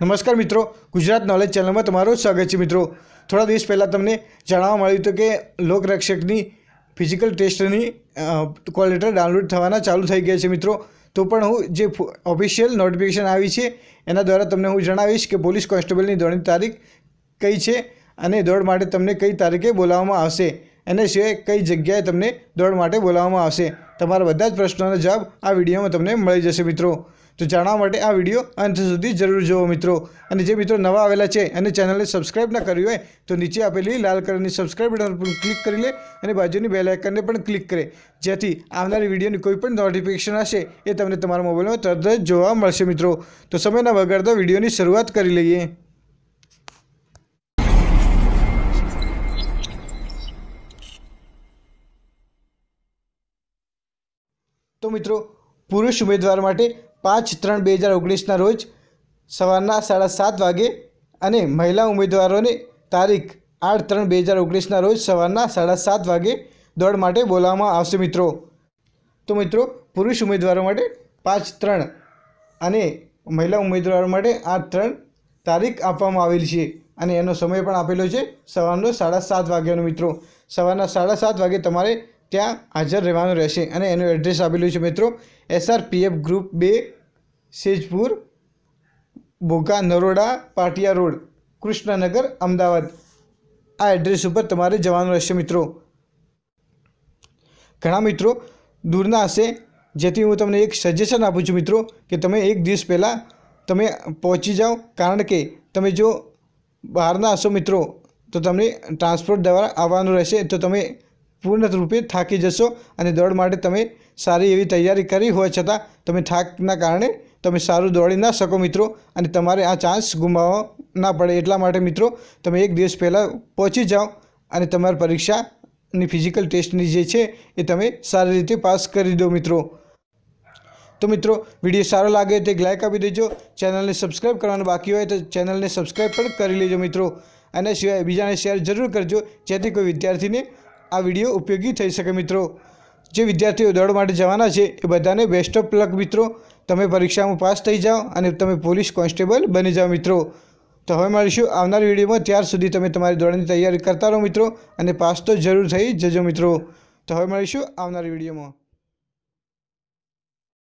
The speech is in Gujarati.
નમસ્કાર મિત્રો ગુજરાત નોલેજ ચેનલમાં તમારું સ્વાગત છે મિત્રો થોડા દિવસ પહેલાં તમને જાણવા મળ્યું હતું કે લોકરક્ષકની ફિઝિકલ ટેસ્ટની કોલ લેટર ડાઉનલોડ થવાના ચાલુ થઈ ગયા છે મિત્રો તો પણ હું જે ઓફિશિયલ નોટિફિકેશન આવી છે એના દ્વારા તમને હું જણાવીશ કે પોલીસ કોન્સ્ટેબલની દોડની તારીખ કઈ છે અને દોડ માટે તમને કઈ તારીખે બોલાવવામાં આવશે એને સિવાય કઈ જગ્યાએ તમને દોડ માટે બોલાવવામાં આવશે તમારા બધા જ પ્રશ્નોનો જવાબ આ વિડીયોમાં તમને મળી જશે મિત્રો તો જાણવા માટે આ વિડીયો અંત સુધી જરૂર જુઓ મિત્રો અને જે મિત્રો નવા આવેલા છે અને ચેનલને સબસ્ક્રાઈબ ના કરી હોય તો નીચે આપેલી લાલ કલરની સબસ્ક્રાઈબ બટન પર ક્લિક કરી લે અને બાજુની બે આઇકનને પણ ક્લિક કરે જેથી આવનારી વિડીયોની કોઈ પણ નોટિફિકેશન હશે એ તમને તમારા મોબાઈલમાં તરત જ જોવા મળશે મિત્રો તો સમયના વગાડતા વિડીયોની શરૂઆત કરી લઈએ તો મિત્રો પુરુષ ઉમેદવાર માટે પાંચ ત્રણ બે હજાર ઓગણીસના રોજ સવારના સાડા સાત વાગે અને મહિલા ઉમેદવારોને તારીખ આઠ ત્રણ બે હજાર ઓગણીસના રોજ સવારના સાડા સાત વાગે દોડ માટે બોલાવવામાં આવશે મિત્રો તો મિત્રો પુરુષ ઉમેદવારો માટે પાંચ ત્રણ અને મહિલા ઉમેદવારો માટે આઠ ત્રણ તારીખ આપવામાં આવેલી છે અને એનો સમય પણ આપેલો છે સવારનો સાડા સાત વાગ્યાનો મિત્રો સવારના સાડા સાત વાગે તમારે ત્યાં હાજર રહેવાનું રહેશે અને એનું એડ્રેસ આપેલું છે મિત્રો એસઆરપીએફ ગ્રુપ બે સેજપુર ભોગા નરોડા પાટિયા રોડ કૃષ્ણનગર અમદાવાદ આ એડ્રેસ ઉપર તમારે જવાનું રહેશે મિત્રો ઘણા મિત્રો દૂરના હશે જેથી હું તમને એક સજેશન આપું છું મિત્રો કે તમે એક દિવસ પહેલાં તમે પહોંચી જાઓ કારણ કે તમે જો બહારના હશો મિત્રો તો તમને ટ્રાન્સપોર્ટ દ્વારા આવવાનું રહેશે તો તમે પૂર્ણરૂપે થાકી જશો અને દોડ માટે તમે સારી એવી તૈયારી કરી હોય છતાં તમે થાકના કારણે તમે સારું દોડી ના શકો મિત્રો અને તમારે આ ચાન્સ ગુમાવવો ના પડે એટલા માટે મિત્રો તમે એક દિવસ પહેલાં પહોંચી જાઓ અને તમારી પરીક્ષાની ફિઝિકલ ટેસ્ટની જે છે એ તમે સારી રીતે પાસ કરી દો મિત્રો તો મિત્રો વિડીયો સારો લાગે તો એક લાઇક આપી દેજો ચેનલને સબસ્ક્રાઈબ કરવાનું બાકી હોય તો ચેનલને સબસ્ક્રાઈબ પણ કરી લેજો મિત્રો અને સિવાય બીજાને શેર જરૂર કરજો જેથી કોઈ વિદ્યાર્થીને આ વિડીયો ઉપયોગી થઈ શકે મિત્રો જે વિદ્યાર્થીઓ દોડ માટે જવાના છે એ બધાને બેસ્ટ ઓફ લક મિત્રો તમે પરીક્ષામાં પાસ થઈ જાઓ અને તમે પોલીસ કોન્સ્ટેબલ બની જાઓ મિત્રો તો હવે મળીશું આવનાર વિડીયોમાં ત્યાર સુધી તમે તમારી દોડની તૈયારી કરતા રહો મિત્રો અને પાસ તો જરૂર થઈ જજો મિત્રો તો હવે મળીશું આવનાર વિડીયોમાં